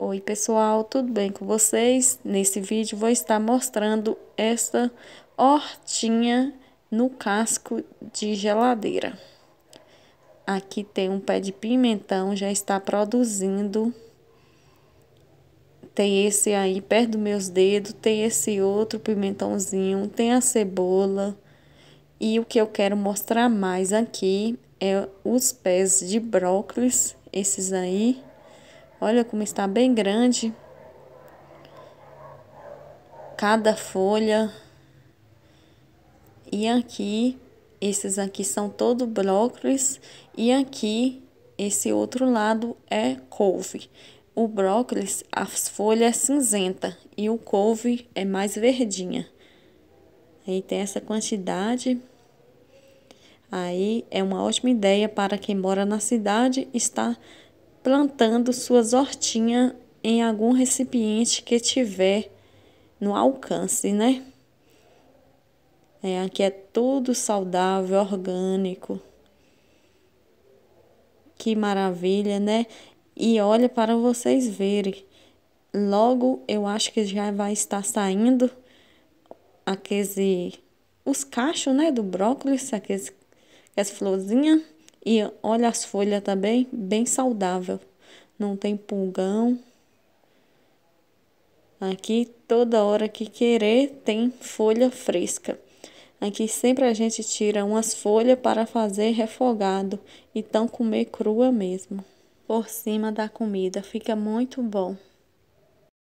Oi pessoal, tudo bem com vocês? Nesse vídeo vou estar mostrando esta hortinha no casco de geladeira. Aqui tem um pé de pimentão, já está produzindo. Tem esse aí perto dos meus dedos, tem esse outro pimentãozinho, tem a cebola. E o que eu quero mostrar mais aqui é os pés de brócolis, esses aí Olha como está bem grande. Cada folha. E aqui, esses aqui são todo brócolis. E aqui, esse outro lado é couve. O brócolis, as folhas é cinzenta e o couve é mais verdinha. Aí tem essa quantidade. Aí é uma ótima ideia para quem mora na cidade estar plantando suas hortinhas em algum recipiente que tiver no alcance, né? É, aqui é tudo saudável, orgânico. Que maravilha, né? E olha para vocês verem. Logo eu acho que já vai estar saindo aqueles os cachos, né, do brócolis, aqueles as florzinhas e olha as folhas também, tá bem saudável. Não tem pulgão. Aqui, toda hora que querer, tem folha fresca. Aqui sempre a gente tira umas folhas para fazer refogado, então comer crua mesmo. Por cima da comida fica muito bom.